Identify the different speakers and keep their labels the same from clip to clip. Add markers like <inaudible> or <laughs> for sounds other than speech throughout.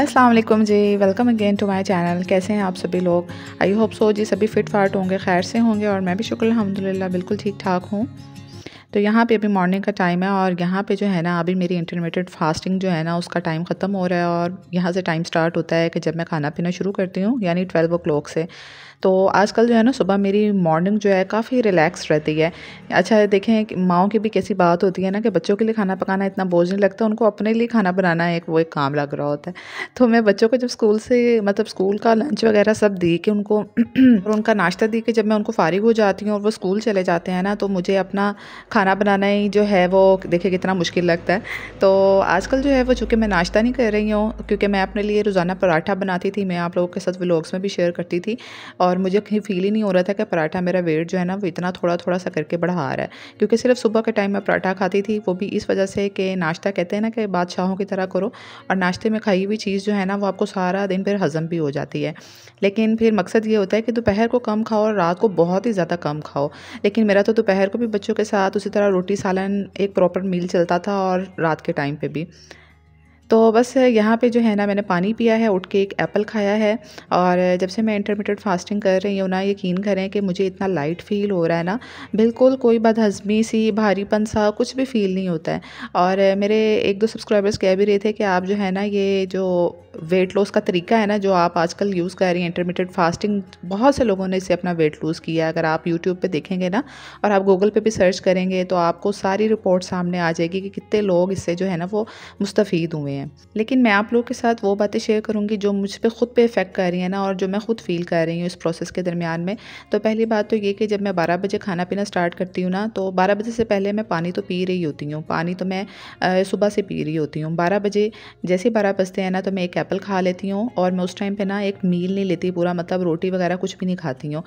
Speaker 1: अस्सलाम वालेकुम जी welcome again to my channel कैसे हैं आप सभी लोग आई होप सो जी सभी फिट फाट होंगे खैर से होंगे और मैं भी शुक्र अलहमदिल्ला बिल्कुल ठीक ठाक हूँ तो यहाँ पे अभी मॉर्निंग का टाइम है और यहाँ पे जो है ना अभी मेरी इंटरमीडियट फास्टिंग जो है ना उसका टाइम ख़त्म हो रहा है और यहाँ से टाइम स्टार्ट होता है कि जब मैं खाना पीना शुरू करती हूँ यानी ट्वेल्व ओ से तो आजकल जो है ना सुबह मेरी मॉर्निंग जो है काफ़ी रिलैक्स रहती है अच्छा देखें कि माओ की भी कैसी बात होती है ना कि बच्चों के लिए खाना पकाना इतना बोझ नहीं लगता उनको अपने लिए खाना बनाना एक वो एक काम लग रहा होता है तो मैं बच्चों को जब स्कूल से मतलब स्कूल का लंच वगैरह सब दी कि उनको और उनका नाश्ता दी कि जब मैं उनको फ़ारिग हो जाती हूँ और वो स्कूल चले जाते हैं ना तो मुझे अपना खाना बनाना ही जो है वो देखिए कितना मुश्किल लगता है तो आजकल जो है वो चूँकि मैं नाश्ता नहीं कर रही हूँ क्योंकि मैं अपने लिए रोज़ाना पराठा बनाती थी मैं आप लोगों के साथ व्लॉग्स में भी शेयर करती थी और मुझे कहीं फील ही नहीं हो रहा था कि पराठा मेरा वेट जो है ना वो इतना थोड़ा थोड़ा सा करके बढ़ा रहा है क्योंकि सिर्फ सुबह के टाइम मैं पराठा खाती थी वो भी इस वजह से कि नाश्ता कहते हैं ना कि बादशाहों की तरह करो और नाश्ते में खाई हुई चीज़ जो है ना वो आपको सारा दिन फिर हज़म भी हो जाती है लेकिन फिर मकसद ये होता है कि दोपहर को कम खाओ और रात को बहुत ही ज़्यादा कम खाओ लेकिन मेरा तो दोपहर को भी बच्चों के साथ उसी उसी तरह रोटी सालन एक प्रॉपर मील चलता था और रात के टाइम पे भी तो बस यहाँ पे जो है ना मैंने पानी पिया है उठ के एक एप्पल खाया है और जब से मैं इंटरमीडियट फास्टिंग कर रही हूँ ना यकीन करें कि मुझे इतना लाइट फील हो रहा है ना बिल्कुल कोई बदहजमी सी भारीपन सा कुछ भी फील नहीं होता है और मेरे एक दो सब्सक्राइबर्स कह भी रहे थे कि आप जो है ना ये जो वेट लॉस का तरीका है ना जो आप आजकल यूज़ कर रही हैं इंटरमीडियट फास्टिंग बहुत से लोगों ने इसे अपना वेट लूज़ किया है अगर आप यूट्यूब पे देखेंगे ना और आप गूगल पे भी सर्च करेंगे तो आपको सारी रिपोर्ट सामने आ जाएगी कि कितने लोग इससे जो है ना वो मुस्तफ़ हुए हैं लेकिन मैं आप लोगों के साथ वो बातें शेयर करूँगी जो मुझ पर ख़ुद पर इफ़ेक्ट कर रही है ना और जो मैं ख़ुद फ़ील कर रही हूँ इस प्रोसेस के दरमियान में तो पहली बात तो ये कि जब मैं बारह बजे खाना पीना स्टार्ट करती हूँ ना तो बारह बजे से पहले मैं पानी तो पी रही होती हूँ पानी तो मैं सुबह से पी रही होती हूँ बारह बजे जैसे बारह बजते हैं ना तो मैं एक एप्पल खा लेती हूँ और मैं उस टाइम पे ना एक मील नहीं लेती पूरा मतलब रोटी वगैरह कुछ भी नहीं खाती हूँ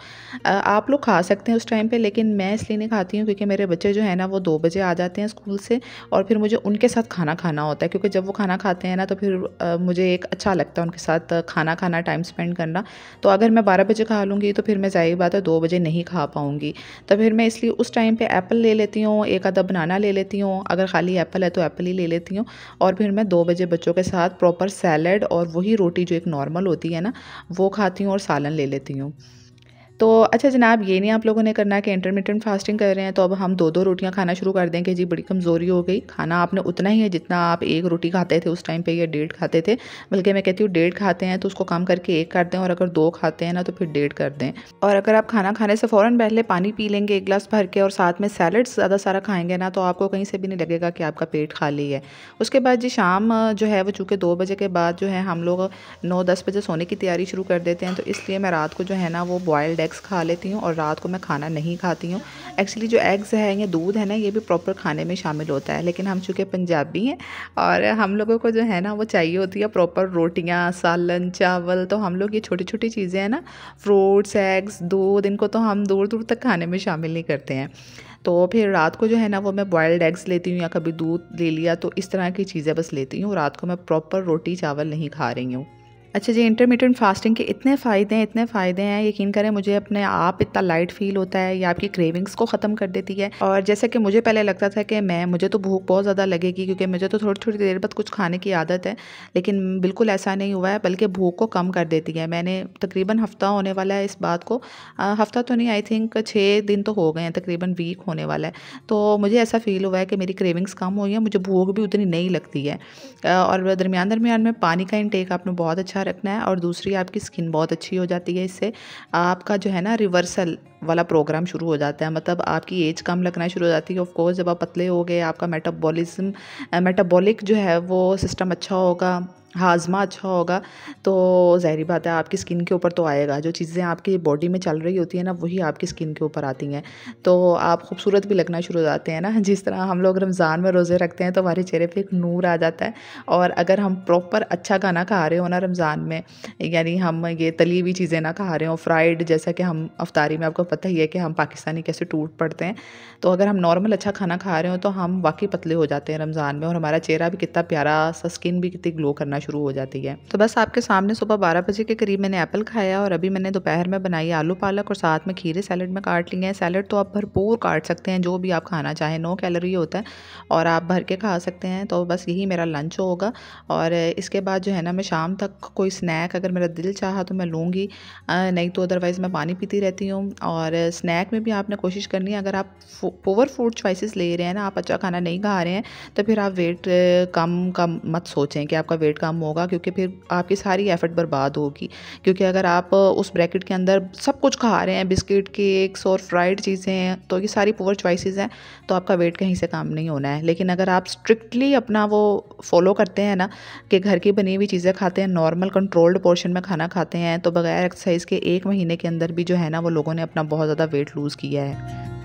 Speaker 1: आप लोग खा सकते हैं उस टाइम पे लेकिन मैं इसलिए नहीं खाती हूँ क्योंकि मेरे बच्चे जो है ना वो दो बजे आ जाते हैं स्कूल से और फिर मुझे उनके साथ खाना खाना होता है क्योंकि जब वो खाना खाते हैं ना तो फिर मुझे एक अच्छा लगता है उनके साथ खाना खाना टाइम स्पेंड करना तो अगर मैं बारह बजे खा लूँगी तो फिर मैं जाहिर बात है दो बजे नहीं खा पाऊँगी तो फिर मैं इसलिए उस टाइम पर एप्पल ले लेती हूँ एक आधा बनाना ले लेती हूँ अगर खाली एप्पल है तो एप्पल ही ले लेती हूँ और फिर मैं दो बजे बच्चों के साथ प्रॉपर सैलड और वही रोटी जो एक नॉर्मल होती है ना वो खाती हूँ और सालन ले लेती हूँ तो अच्छा जनाब ये नहीं आप लोगों ने करना कि इंटरमीडियंट फास्टिंग कर रहे हैं तो अब हम दो दो रोटियां खाना शुरू कर दें कि जी बड़ी कमज़ोरी हो गई खाना आपने उतना ही है जितना आप एक रोटी खाते थे उस टाइम पे या डेढ़ खाते थे बल्कि मैं कहती हूँ डेढ़ खाते हैं तो उसको कम करके एक कर दें और अगर दो खाते हैं ना तो फिर डेढ़ कर दें और अगर आप खाना खाने से फ़ौरन पहले पानी पी लेंगे एक गिलास भर के और साथ में सैलड ज़्यादा सारा खाएँगे ना तो आपको कहीं से भी नहीं लगेगा कि आपका पेट खाली है उसके बाद जी शाम जो है वो चूँकि दो बजे के बाद जो है हम लोग नौ दस बजे सोने की तैयारी शुरू कर देते हैं तो इसलिए मैं रात को जो है ना वो बॉयल्ड एग्स खा लेती हूँ और रात को मैं खाना नहीं खाती हूँ एक्चुअली जो एग्स हैं या दूध है ना ये भी प्रॉपर खाने में शामिल होता है लेकिन हम चूँकि पंजाबी हैं और हम लोगों को जो है ना वो चाहिए होती है प्रॉपर रोटियाँ सालन चावल तो हम लोग ये छोटी छोटी चीज़ें हैं ना फ्रूट्स एग्स दूध इनको तो हम दूर दूर तक खाने में शामिल नहीं करते हैं तो फिर रात को जो है ना वो मैं बॉयल्ड एग्स लेती हूँ या कभी दूध ले लिया तो इस तरह की चीज़ें बस लेती हूँ रात को मैं प्रॉपर रोटी चावल नहीं खा रही हूँ अच्छा जी इंटरमीडियट फास्टिंग के इतने फ़ायदे हैं इतने फ़ायदे हैं यकीन करें मुझे अपने आप इतना लाइट फील होता है या आपकी क्रेविंग्स को ख़त्म कर देती है और जैसे कि मुझे पहले लगता था कि मैं मुझे तो भूख बहुत ज़्यादा लगेगी क्योंकि मुझे तो थोड़ी थोड़ी देर बाद कुछ खाने की आदत है लेकिन बिल्कुल ऐसा नहीं हुआ है बल्कि भूख को कम कर देती है मैंने तकरीबन हफ़्ता होने वाला है इस बात को हफ़्ता तो नहीं आई थिंक छः दिन तो हो गए हैं तकरीबन वीक होने वाला है तो मुझे ऐसा फ़ील हुआ है कि मेरी क्रेविंग्स कम हुई है मुझे भूख भी उतनी नहीं लगती है और दरमियान दरमियान में पानी का इनटेक आपने बहुत अच्छा रखना है और दूसरी आपकी स्किन बहुत अच्छी हो जाती है इससे आपका जो है ना रिवर्सल वाला प्रोग्राम शुरू हो जाता है मतलब आपकी एज कम लगना शुरू हो जाती है ऑफकोर्स जब आप पतले हो गए आपका मेटाबॉलिज्म मेटाबॉलिक जो है वो सिस्टम अच्छा होगा हाजमा अच्छा होगा तो जहरी बात है आपकी स्किन के ऊपर तो आएगा जो चीज़ें आपकी बॉडी में चल रही होती है ना वही आपकी स्किन के ऊपर आती हैं तो आप खूबसूरत भी लगना शुरू हो जाते हैं ना <laughs> जिस तरह हम लोग रमज़ान में रोज़े रखते हैं तो हमारे चेहरे पर एक नूर आ जाता है और अगर हम प्रॉपर अच्छा खाना खा रहे हो ना रमज़ान में यानी हम ये तली हुई चीज़ें ना खा रहे हो फ्राइड जैसा कि हम अफ्तारी में आपको पता ही है कि हम पाकिस्तानी कैसे टूट पड़ते हैं तो अगर हम नॉर्मल अच्छा खाना खा रहे हो तो हम वाकई पतले हो जाते हैं रमज़ान में और हमारा चेहरा भी कितना प्यारा सा स्किन भी कितनी ग्लो करना शुरू हो जाती है तो बस आपके सामने सुबह बारह बजे के करीब मैंने एप्पल खाया और अभी मैंने दोपहर में बनाई आलू पालक और साथ में खीरे सैलड में काट लिए हैं सैलड तो आप भरपूर काट सकते हैं जो भी आप खाना चाहें नो कैलोरी होता है और आप भर के खा सकते हैं तो बस यही मेरा लंच होगा और इसके बाद जो है ना मैं शाम तक कोई स्नैक अगर मेरा दिल चाह तो मैं लूँगी नहीं तो अदरवाइज़ मैं पानी पीती रहती हूँ और स्नैक में भी आपने कोशिश करनी है अगर आप पोवर फूड चॉइसेस ले रहे हैं ना आप अच्छा खाना नहीं खा रहे हैं तो फिर आप वेट कम का मत सोचें कि आपका वेट कम काम होगा क्योंकि फिर आपकी सारी एफर्ट बर्बाद होगी क्योंकि अगर आप उस ब्रैकेट के अंदर सब कुछ खा रहे हैं बिस्किट केक्स और फ्राइड चीज़ें तो ये सारी पुअर चॉइसेस हैं तो आपका वेट कहीं से काम नहीं होना है लेकिन अगर आप स्ट्रिक्टली अपना वो फॉलो करते हैं ना कि घर की बनी हुई चीज़ें खाते हैं नॉर्मल कंट्रोल्ड पोर्शन में खाना खाते हैं तो बगैर एक्सरसाइज के एक महीने के अंदर भी जो है ना वो लोगों ने अपना बहुत ज़्यादा वेट लूज़ किया है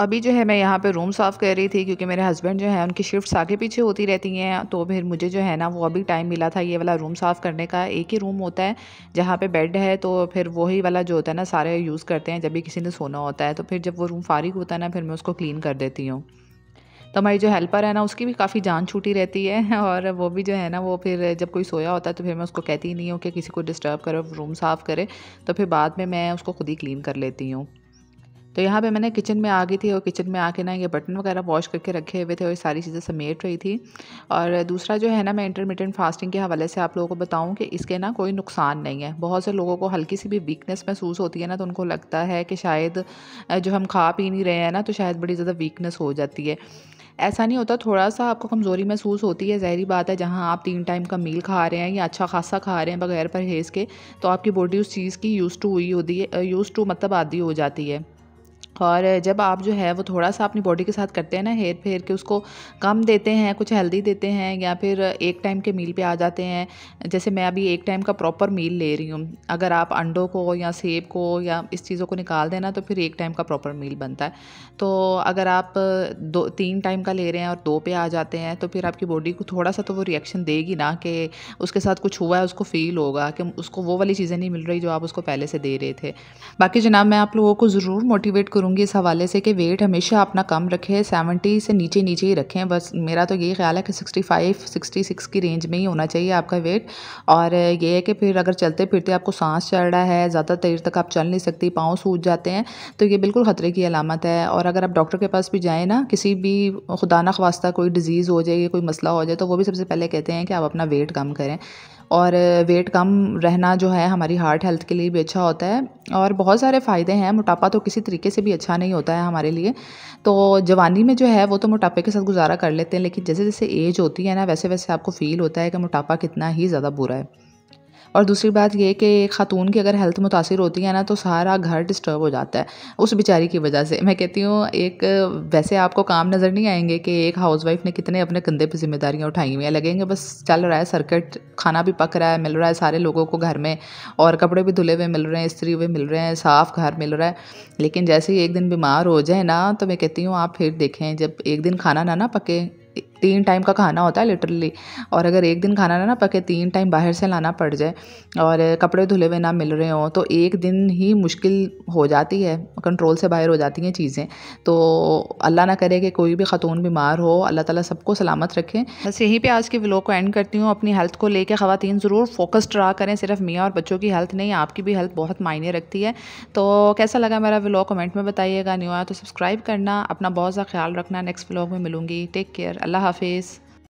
Speaker 1: अभी जो है मैं यहाँ पे रूम साफ़ कर रही थी क्योंकि मेरे हस्बैंड जो है उनकी शिफ्ट आगे पीछे होती रहती हैं तो फिर मुझे जो है ना वो अभी टाइम मिला था ये वाला रूम साफ़ करने का एक ही रूम होता है जहाँ पे बेड है तो फिर वही वाला जो होता है ना सारे यूज़ करते हैं जब भी किसी ने सोना होता है तो फिर जब वो रूम फारिग होता है ना फिर मैं उसको क्लीन कर देती हूँ तो हमारी जो हेल्पर है ना उसकी भी काफ़ी जान छूटी रहती है <laughs> और वो भी जो है ना वो फिर जब कोई सोया होता है तो फिर मैं उसको कहती ही नहीं हूँ कि किसी को डिस्टर्ब करो रूम साफ़ करे तो फिर बाद में मैं उसको खुद ही क्लीन कर लेती हूँ तो यहाँ पे मैंने किचन में आ गई थी और किचन में आके ना ये बटन वगैरह वॉश करके रखे हुए थे और ये सारी चीज़ें समेट रही थी और दूसरा जो है ना मैं इंटरमीडियंट फास्टिंग के हवाले से आप लोगों को बताऊँ कि इसके ना कोई नुकसान नहीं है बहुत से लोगों को हल्की सी भी वीकनेस महसूस होती है ना तो उनको लगता है कि शायद जो हम खा पी नहीं रहे हैं ना तो शायद बड़ी ज़्यादा वीकनेस हो जाती है ऐसा नहीं होता थोड़ा सा आपको कमज़ोरी महसूस होती है जहरी बात है जहाँ आप तीन टाइम का मील खा रहे हैं या अच्छा खासा खा रहे हैं बगैर परहेज़ के तो आपकी बॉडी उस चीज़ की यूज़ टू हुई होती है यूज़ टू मतलब आदि हो जाती है और जब आप जो है वो थोड़ा सा अपनी बॉडी के साथ करते हैं ना हेर फेर के उसको कम देते हैं कुछ हेल्दी देते हैं या फिर एक टाइम के मील पे आ जाते हैं जैसे मैं अभी एक टाइम का प्रॉपर मील ले रही हूँ अगर आप अंडों को या सेब को या इस चीज़ों को निकाल देना तो फिर एक टाइम का प्रॉपर मील बनता है तो अगर आप दो तीन टाइम का ले रहे हैं और दो पे आ जाते हैं तो फिर आपकी बॉडी को थोड़ा सा तो वो रिएक्शन देगी ना कि उसके साथ कुछ हुआ है उसको फील होगा कि उसको वो वाली चीज़ें नहीं मिल रही जो आप उसको पहले से दे रहे थे बाकी जनाब मैं आप लोगों को ज़रूर मोटिवेट करूँगी इस हवाले से कि वेट हमेशा अपना कम रखें सेवेंटी से नीचे नीचे ही रखें बस मेरा तो यही ख्याल है कि सिक्सटी फाइव सिक्सटी सिक्स की रेंज में ही होना चाहिए आपका वेट और ये है कि फिर अगर चलते फिरते आपको सांस चढ़ रहा है ज़्यादा देर तक आप चल नहीं सकती पाँव सूझ जाते हैं तो ये बिल्कुल ख़तरे की अलामत है और अगर आप डॉक्टर के पास भी जाएँ ना किसी भी खुदा ना खास्ता कोई डिज़ीज़ हो जाए कोई मसला हो जाए तो वो भी सबसे पहले कहते हैं कि आप अपना वेट कम करें और वेट कम रहना जो है हमारी हार्ट हेल्थ के लिए भी अच्छा होता है और बहुत सारे फ़ायदे हैं मोटापा तो किसी तरीके से भी अच्छा नहीं होता है हमारे लिए तो जवानी में जो है वो तो मोटापे के साथ गुजारा कर लेते हैं लेकिन जैसे जैसे एज होती है ना वैसे वैसे आपको फ़ील होता है कि मोटापा कितना ही ज़्यादा बुरा है और दूसरी बात ये कि ख़ातून की अगर हेल्थ मुतासर होती है ना तो सारा घर डिस्टर्ब हो जाता है उस बेचारी की वजह से मैं कहती हूँ एक वैसे आपको काम नज़र नहीं आएंगे कि एक हाउस वाइफ ने कितने अपने कंधे पर जिम्मेदारियाँ उठाई हुई हैं लगेंगे बस चल रहा है सर्किट खाना भी पक रहा है मिल रहा है सारे लोगों को घर में और कपड़े भी धुले हुए मिल रहे हैं स्त्री हुए मिल रहे हैं साफ़ घर मिल रहा है लेकिन जैसे ही एक दिन बीमार हो जाए ना तो मैं कहती हूँ आप फिर देखें जब एक दिन खाना ना ना पके तीन टाइम का खाना होता है लिटरली और अगर एक दिन खाना ना पके तीन टाइम बाहर से लाना पड़ जाए और कपड़े धुले हुए ना मिल रहे हों तो एक दिन ही मुश्किल हो जाती है कंट्रोल से बाहर हो जाती हैं चीज़ें तो अल्लाह ना करे कि कोई भी ख़तून बीमार हो अल्लाह ताला सबको सलामत रखे बस यहीं पर आज के व्लॉग को एंड करती हूँ अपनी हेल्थ को लेकर ख़वान ज़रूर फोकस्ड रहा करें सिर्फ मियाँ और बच्चों की हेल्थ नहीं आपकी भी हेल्थ बहुत मायने रखती है तो कैसा लगा मेरा व्लॉग कमेंट में बताइएगा न्यू आया तो सब्सक्राइब करना अपना बहुत सा ख्याल रखना नेक्स्ट व्लॉग में मिलूंगी टेक केयर अल्लाह हाफिज़